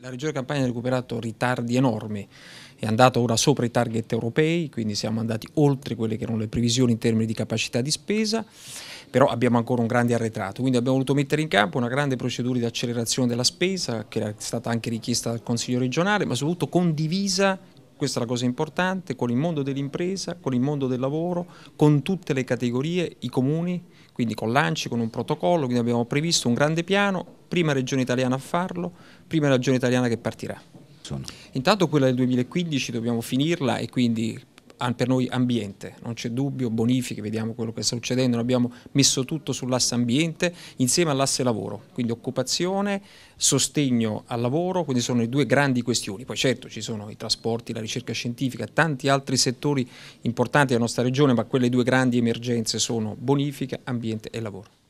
La Regione Campania ha recuperato ritardi enormi, è andato ora sopra i target europei, quindi siamo andati oltre quelle che erano le previsioni in termini di capacità di spesa, però abbiamo ancora un grande arretrato, quindi abbiamo voluto mettere in campo una grande procedura di accelerazione della spesa che è stata anche richiesta dal Consiglio regionale, ma soprattutto condivisa questa è la cosa importante, con il mondo dell'impresa, con il mondo del lavoro, con tutte le categorie, i comuni, quindi con l'ANCI, con un protocollo, quindi abbiamo previsto un grande piano prima regione italiana a farlo, prima regione italiana che partirà. Intanto quella del 2015 dobbiamo finirla e quindi per noi ambiente, non c'è dubbio, bonifiche, vediamo quello che sta succedendo, abbiamo messo tutto sull'asse ambiente insieme all'asse lavoro, quindi occupazione, sostegno al lavoro, quindi sono le due grandi questioni, poi certo ci sono i trasporti, la ricerca scientifica, tanti altri settori importanti della nostra regione, ma quelle due grandi emergenze sono bonifica, ambiente e lavoro.